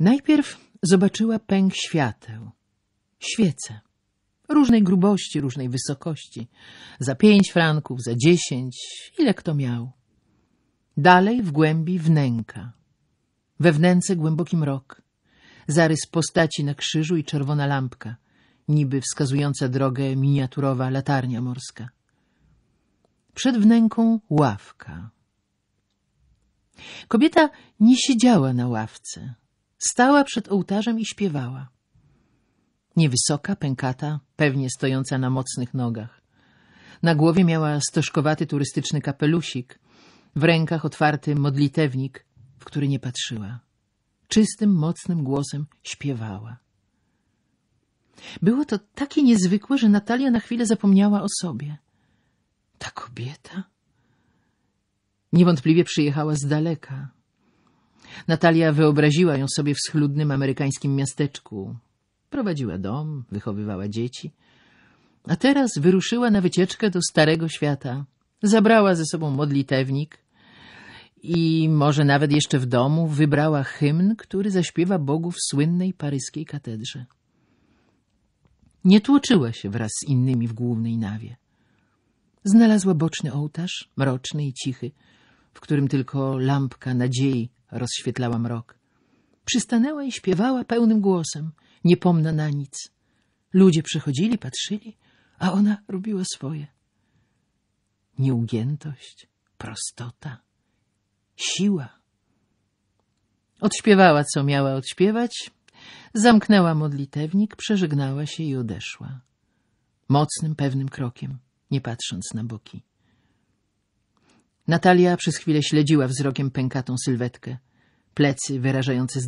Najpierw zobaczyła pęk świateł, świece, różnej grubości, różnej wysokości, za pięć franków, za dziesięć, ile kto miał. Dalej w głębi wnęka, we wnęce głęboki mrok, zarys postaci na krzyżu i czerwona lampka, niby wskazująca drogę miniaturowa latarnia morska. Przed wnęką ławka. Kobieta nie siedziała na ławce, Stała przed ołtarzem i śpiewała. Niewysoka, pękata, pewnie stojąca na mocnych nogach. Na głowie miała stożkowaty turystyczny kapelusik, w rękach otwarty modlitewnik, w który nie patrzyła. Czystym, mocnym głosem śpiewała. Było to takie niezwykłe, że Natalia na chwilę zapomniała o sobie. Ta kobieta niewątpliwie przyjechała z daleka. Natalia wyobraziła ją sobie w schludnym amerykańskim miasteczku. Prowadziła dom, wychowywała dzieci. A teraz wyruszyła na wycieczkę do Starego Świata. Zabrała ze sobą modlitewnik i może nawet jeszcze w domu wybrała hymn, który zaśpiewa Bogu w słynnej paryskiej katedrze. Nie tłoczyła się wraz z innymi w głównej nawie. Znalazła boczny ołtarz, mroczny i cichy, w którym tylko lampka nadziei rozświetlała mrok. Przystanęła i śpiewała pełnym głosem, niepomna na nic. Ludzie przychodzili, patrzyli, a ona robiła swoje. Nieugiętość, prostota, siła. Odśpiewała, co miała odśpiewać, zamknęła modlitewnik, przeżegnała się i odeszła. Mocnym, pewnym krokiem, nie patrząc na boki. Natalia przez chwilę śledziła wzrokiem pękatą sylwetkę, plecy wyrażające